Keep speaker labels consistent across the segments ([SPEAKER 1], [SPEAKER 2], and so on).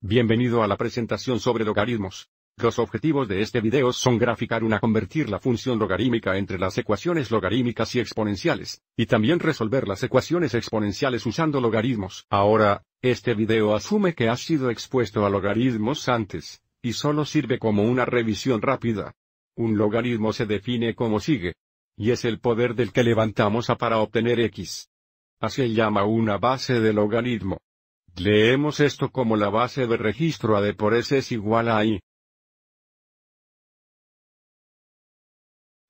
[SPEAKER 1] Bienvenido a la presentación sobre logaritmos. Los objetivos de este video son graficar una convertir la función logarítmica entre las ecuaciones logarítmicas y exponenciales, y también resolver las ecuaciones exponenciales usando logaritmos. Ahora, este video asume que ha sido expuesto a logaritmos antes, y solo sirve como una revisión rápida. Un logaritmo se define como sigue. Y es el poder del que levantamos a para obtener x. Así llama una base de logaritmo. Leemos esto como la base de registro A de por S es igual a I.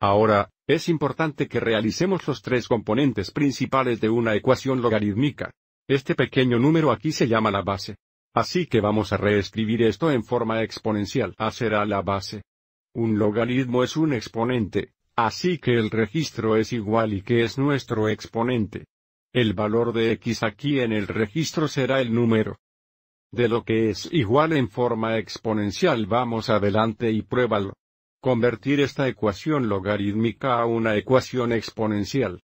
[SPEAKER 1] Ahora, es importante que realicemos los tres componentes principales de una ecuación logarítmica. Este pequeño número aquí se llama la base. Así que vamos a reescribir esto en forma exponencial. A será la base. Un logaritmo es un exponente, así que el registro es igual y que es nuestro exponente. El valor de x aquí en el registro será el número de lo que es igual en forma exponencial. Vamos adelante y pruébalo. Convertir esta ecuación logarítmica a una ecuación exponencial.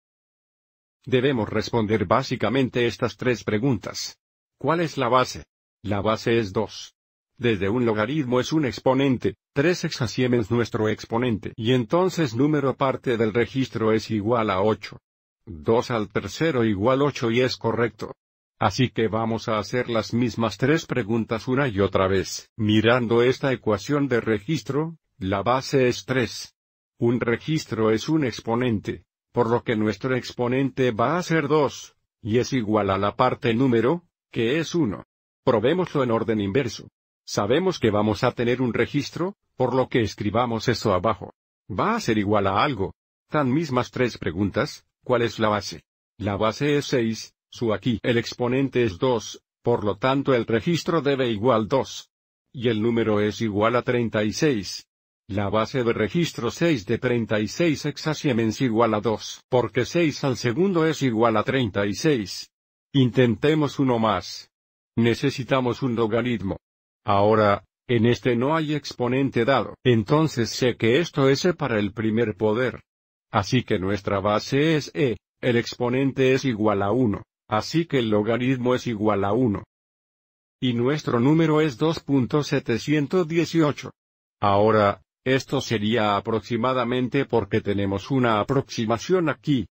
[SPEAKER 1] Debemos responder básicamente estas tres preguntas. ¿Cuál es la base? La base es 2. Desde un logaritmo es un exponente, 3 es nuestro exponente y entonces número parte del registro es igual a 8. 2 al tercero igual 8 y es correcto. Así que vamos a hacer las mismas tres preguntas una y otra vez. Mirando esta ecuación de registro, la base es 3. Un registro es un exponente, por lo que nuestro exponente va a ser 2, y es igual a la parte número, que es 1. Probémoslo en orden inverso. Sabemos que vamos a tener un registro, por lo que escribamos eso abajo. Va a ser igual a algo. Tan mismas tres preguntas, ¿Cuál es la base? La base es 6, su aquí el exponente es 2, por lo tanto el registro debe igual 2. Y el número es igual a 36. La base de registro 6 de 36 hexasiemens igual a 2, porque 6 al segundo es igual a 36. Intentemos uno más. Necesitamos un logaritmo. Ahora, en este no hay exponente dado, entonces sé que esto es e para el primer poder. Así que nuestra base es E, el exponente es igual a 1, así que el logaritmo es igual a 1. Y nuestro número es 2.718. Ahora, esto sería aproximadamente porque tenemos una aproximación aquí.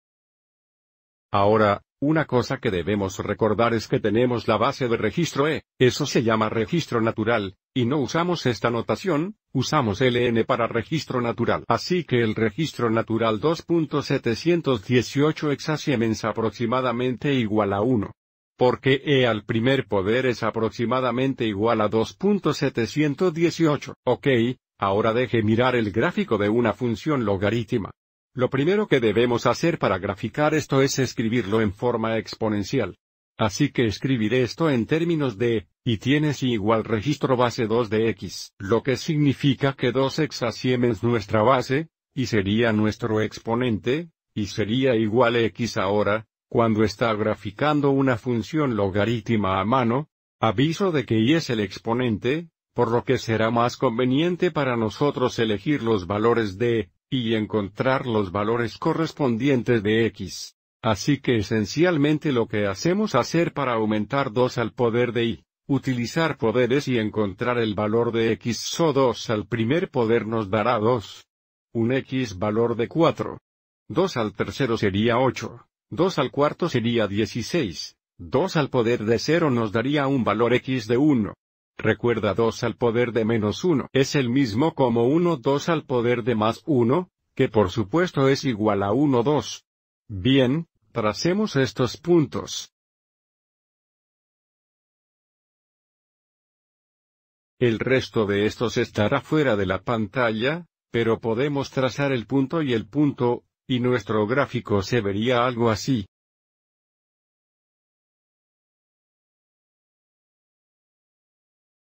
[SPEAKER 1] Ahora, una cosa que debemos recordar es que tenemos la base de registro E, eso se llama registro natural, y no usamos esta notación, usamos ln para registro natural. Así que el registro natural 2.718 es aproximadamente igual a 1. Porque E al primer poder es aproximadamente igual a 2.718. Ok, ahora deje mirar el gráfico de una función logarítmica. Lo primero que debemos hacer para graficar esto es escribirlo en forma exponencial. Así que escribiré esto en términos de, y tienes igual registro base 2 de x, lo que significa que 2 es nuestra base, y sería nuestro exponente, y sería igual x ahora, cuando está graficando una función logarítmica a mano, aviso de que y es el exponente, por lo que será más conveniente para nosotros elegir los valores de, y encontrar los valores correspondientes de x. Así que esencialmente lo que hacemos hacer para aumentar 2 al poder de i, utilizar poderes y encontrar el valor de x so 2 al primer poder nos dará 2. Un x valor de 4. 2 al tercero sería 8, 2 al cuarto sería 16, 2 al poder de 0 nos daría un valor x de 1. Recuerda 2 al poder de menos 1 es el mismo como 1 2 al poder de más 1, que por supuesto es igual a 1 2. Bien, Tracemos estos puntos. El resto de estos estará fuera de la pantalla, pero podemos trazar el punto y el punto, y nuestro gráfico se vería algo así.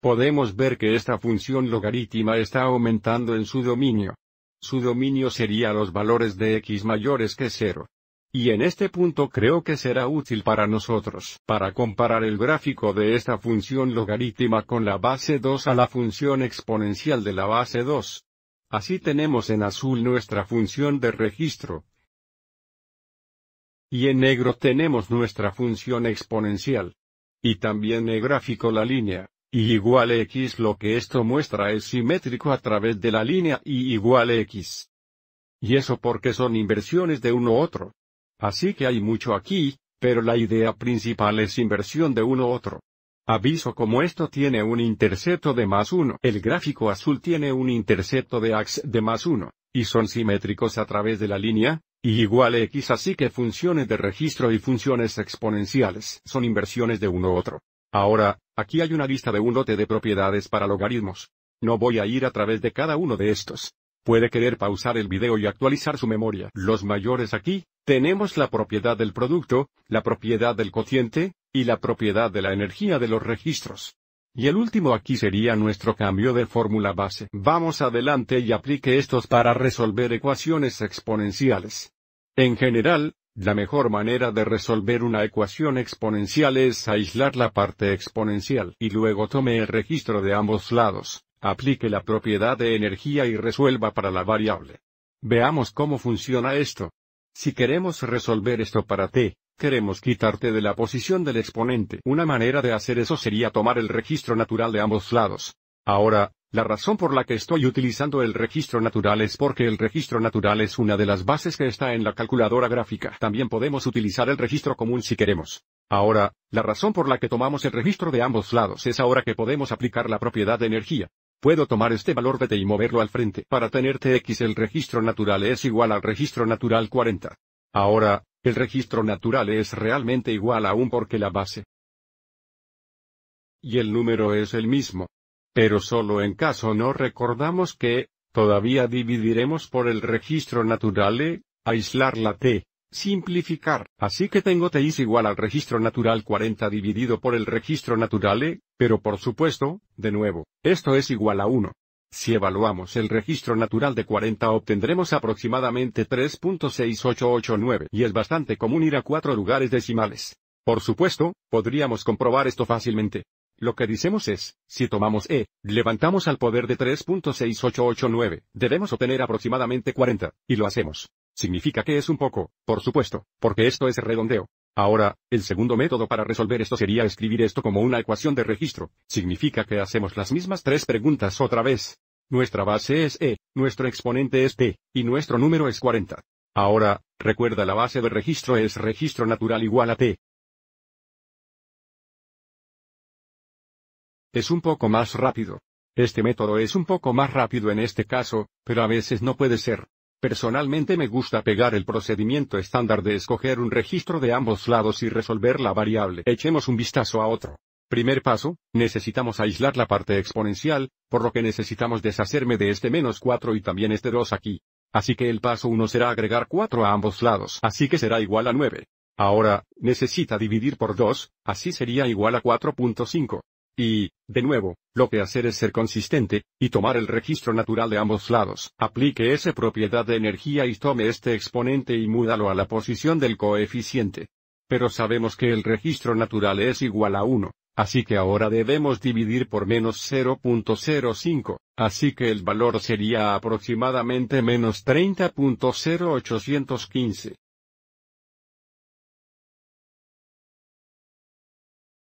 [SPEAKER 1] Podemos ver que esta función logarítmica está aumentando en su dominio. Su dominio sería los valores de x mayores que 0. Y en este punto creo que será útil para nosotros, para comparar el gráfico de esta función logarítmica con la base 2 a la función exponencial de la base 2. Así tenemos en azul nuestra función de registro. Y en negro tenemos nuestra función exponencial. Y también en gráfico la línea, y igual x lo que esto muestra es simétrico a través de la línea y igual x. Y eso porque son inversiones de uno u otro. Así que hay mucho aquí, pero la idea principal es inversión de uno otro. Aviso como esto tiene un intercepto de más uno. El gráfico azul tiene un intercepto de ax de más uno, y son simétricos a través de la línea, y igual x así que funciones de registro y funciones exponenciales son inversiones de uno otro. Ahora, aquí hay una lista de un lote de propiedades para logaritmos. No voy a ir a través de cada uno de estos puede querer pausar el video y actualizar su memoria. Los mayores aquí, tenemos la propiedad del producto, la propiedad del cociente, y la propiedad de la energía de los registros. Y el último aquí sería nuestro cambio de fórmula base. Vamos adelante y aplique estos para resolver ecuaciones exponenciales. En general, la mejor manera de resolver una ecuación exponencial es aislar la parte exponencial y luego tome el registro de ambos lados aplique la propiedad de energía y resuelva para la variable. Veamos cómo funciona esto. Si queremos resolver esto para t, queremos quitarte de la posición del exponente. Una manera de hacer eso sería tomar el registro natural de ambos lados. Ahora, la razón por la que estoy utilizando el registro natural es porque el registro natural es una de las bases que está en la calculadora gráfica. También podemos utilizar el registro común si queremos. Ahora, la razón por la que tomamos el registro de ambos lados es ahora que podemos aplicar la propiedad de energía. Puedo tomar este valor de t y moverlo al frente para tener tx el registro natural es igual al registro natural 40. Ahora, el registro natural es realmente igual aún porque la base y el número es el mismo. Pero solo en caso no recordamos que, todavía dividiremos por el registro natural e, aislar la t, simplificar. Así que tengo t igual al registro natural 40 dividido por el registro natural e, pero por supuesto, de nuevo, esto es igual a 1. Si evaluamos el registro natural de 40 obtendremos aproximadamente 3.6889 y es bastante común ir a cuatro lugares decimales. Por supuesto, podríamos comprobar esto fácilmente. Lo que decimos es, si tomamos E, levantamos al poder de 3.6889, debemos obtener aproximadamente 40, y lo hacemos. Significa que es un poco, por supuesto, porque esto es redondeo. Ahora, el segundo método para resolver esto sería escribir esto como una ecuación de registro. Significa que hacemos las mismas tres preguntas otra vez. Nuestra base es E, nuestro exponente es P, y nuestro número es 40. Ahora, recuerda la base de registro es registro natural igual a T. es un poco más rápido. Este método es un poco más rápido en este caso, pero a veces no puede ser. Personalmente me gusta pegar el procedimiento estándar de escoger un registro de ambos lados y resolver la variable. Echemos un vistazo a otro. Primer paso, necesitamos aislar la parte exponencial, por lo que necesitamos deshacerme de este menos 4 y también este 2 aquí. Así que el paso 1 será agregar 4 a ambos lados, así que será igual a 9. Ahora, necesita dividir por 2, así sería igual a 4.5. Y, de nuevo, lo que hacer es ser consistente, y tomar el registro natural de ambos lados. Aplique esa propiedad de energía y tome este exponente y múdalo a la posición del coeficiente. Pero sabemos que el registro natural es igual a 1, así que ahora debemos dividir por menos 0.05, así que el valor sería aproximadamente menos 30.0815.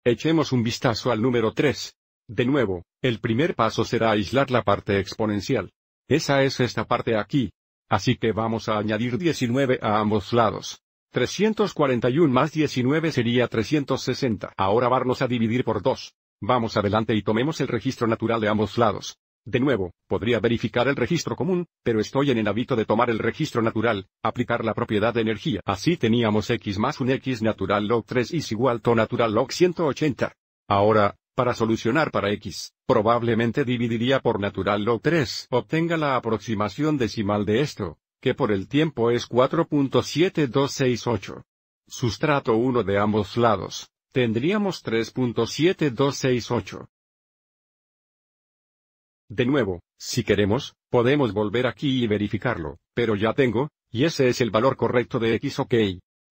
[SPEAKER 1] Echemos un vistazo al número 3. De nuevo, el primer paso será aislar la parte exponencial. Esa es esta parte aquí. Así que vamos a añadir 19 a ambos lados. 341 más 19 sería 360. Ahora vamos a dividir por 2. Vamos adelante y tomemos el registro natural de ambos lados. De nuevo, podría verificar el registro común, pero estoy en el hábito de tomar el registro natural, aplicar la propiedad de energía. Así teníamos x más un x natural log 3 es igual to natural log 180. Ahora, para solucionar para x, probablemente dividiría por natural log 3. Obtenga la aproximación decimal de esto, que por el tiempo es 4.7268. Sustrato 1 de ambos lados, tendríamos 3.7268. De nuevo, si queremos, podemos volver aquí y verificarlo, pero ya tengo, y ese es el valor correcto de X OK.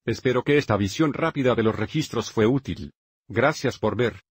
[SPEAKER 1] Espero que esta visión rápida de los registros fue útil. Gracias por ver.